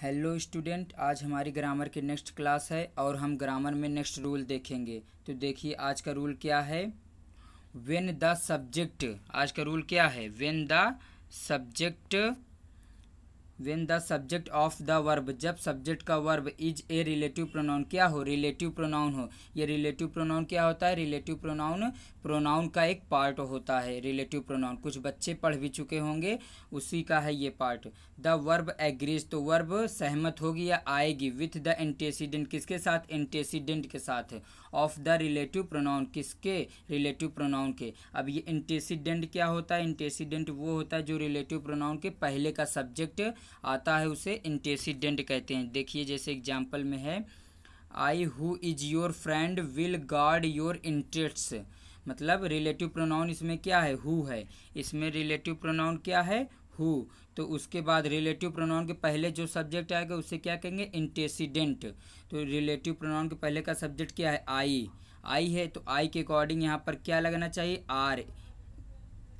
Hello student आज हमारी grammar की नेक्स्ट क्लास है और हम ग्रामर में नेक्स्ट रूल देखेंगे तो देखिए आज का रूल क्या है वेन द सब्जेक्ट आज का रूल क्या है when the subject when the subject of the verb जब सब्जेक्ट का verb is a relative pronoun क्या हो रिलेटिव प्रोनाउन हो ये रिलेटिव प्रोनाउन क्या होता है रिलेटिव प्रोनाउन प्रोनाउन का एक पार्ट होता है रिलेटिव प्रोनाउन कुछ बच्चे पढ़ भी चुके होंगे उसी का है ये पार्ट द वर्ब एग्रीज तो वर्ब सहमत होगी या आएगी विथ द एंटेसीडेंट किसके साथ एंटेसीडेंट के साथ ऑफ द रिलेटिव प्रोनाउन किसके रिलेटिव प्रोनाउन के अब ये एंटेसिडेंट क्या होता है एंटेसिडेंट वो होता है जो रिलेटिव प्रोनाउन के पहले का सब्जेक्ट आता है उसे इंटेसिडेंट कहते हैं देखिए जैसे एग्जाम्पल में है I who is your friend will guard your interests मतलब रिलेटिव प्रोनाउन इसमें क्या है हु है इसमें रिलेटिव प्रोनाउन क्या है हु तो उसके बाद रिलेटिव प्रोनाउन के पहले जो सब्जेक्ट आएगा उसे क्या कहेंगे इंटेसीडेंट तो रिलेटिव प्रोनाउन के पहले का सब्जेक्ट क्या है आई आई है तो आई के अकॉर्डिंग यहाँ पर क्या लगना चाहिए आर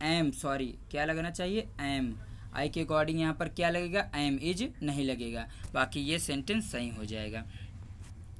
एम सॉरी क्या लगना चाहिए एम आई के अकॉर्डिंग यहाँ पर क्या लगेगा आई एम इज नहीं लगेगा बाकी ये सेंटेंस सही हो जाएगा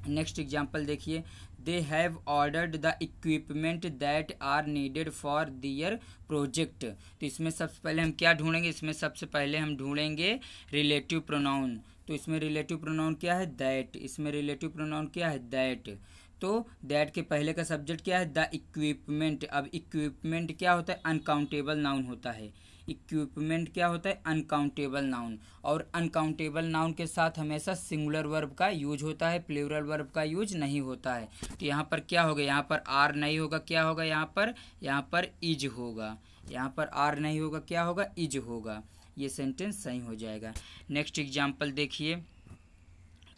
नेक्स्ट एग्जाम्पल देखिए they have ordered the equipment that are needed for their project तो इसमें सबसे पहले हम क्या ढूंढेंगे इसमें सबसे पहले हम ढूंढेंगे रिलेटिव प्रोनाउन तो इसमें रिलेटिव प्रोनाउन क्या है दैट इसमें रिलेटिव प्रोनाउन क्या है दैट तो दैट के पहले का सब्जेक्ट क्या है द इक्विपमेंट अब इक्विपमेंट क्या होता है अनकाउंटेबल नाउन होता है इक्विपमेंट क्या होता है अनकाउंटेबल नाउन और अनकाउंटेबल नाउन के साथ हमेशा सिंगुलर वर्ब का यूज होता है प्लेवरल वर्ब का यूज नहीं होता है तो यहाँ पर क्या होगा यहाँ पर आर नहीं होगा क्या होगा यहाँ पर यहाँ पर इज होगा यहाँ पर आर नहीं होगा क्या होगा इज होगा ये सेंटेंस सही हो जाएगा नेक्स्ट एग्जाम्पल देखिए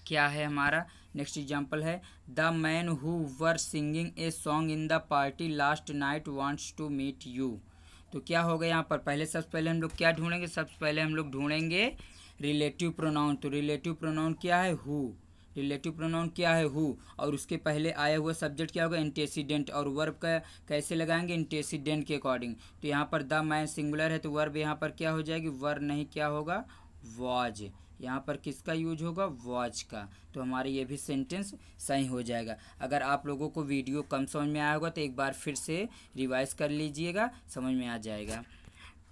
क्या है हमारा नेक्स्ट एग्जाम्पल है the man who were singing a song in the party last night wants to meet you तो क्या होगा यहाँ पर पहले सबसे पहले हम लोग क्या ढूंढेंगे सबसे पहले हम लोग ढूंढेंगे रिलेटिव प्रोनाउन तो रिलेटिव प्रोनाउन क्या है हु रिलेटिव प्रोनाउन क्या है हु और उसके पहले आया हुआ सब्जेक्ट क्या होगा इंटेसीडेंट और वर्ब का कैसे लगाएंगे इंटेसीडेंट के अकॉर्डिंग तो यहाँ पर द मैन सिंगुलर है तो वर्ब यहाँ पर क्या हो जाएगी वर्ब नहीं क्या होगा वॉज यहाँ पर किसका यूज होगा वॉच का तो हमारा ये भी सेंटेंस सही हो जाएगा अगर आप लोगों को वीडियो कम समझ में आया होगा तो एक बार फिर से रिवाइज कर लीजिएगा समझ में आ जाएगा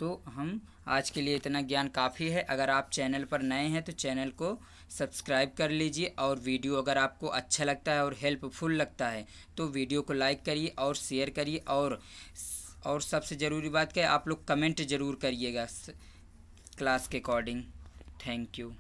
तो हम आज के लिए इतना ज्ञान काफ़ी है अगर आप चैनल पर नए हैं तो चैनल को सब्सक्राइब कर लीजिए और वीडियो अगर आपको अच्छा लगता है और हेल्पफुल लगता है तो वीडियो को लाइक करिए और शेयर करिए और और सबसे ज़रूरी बात क्या आप लोग कमेंट ज़रूर करिएगा क्लास के अकॉर्डिंग Thank you.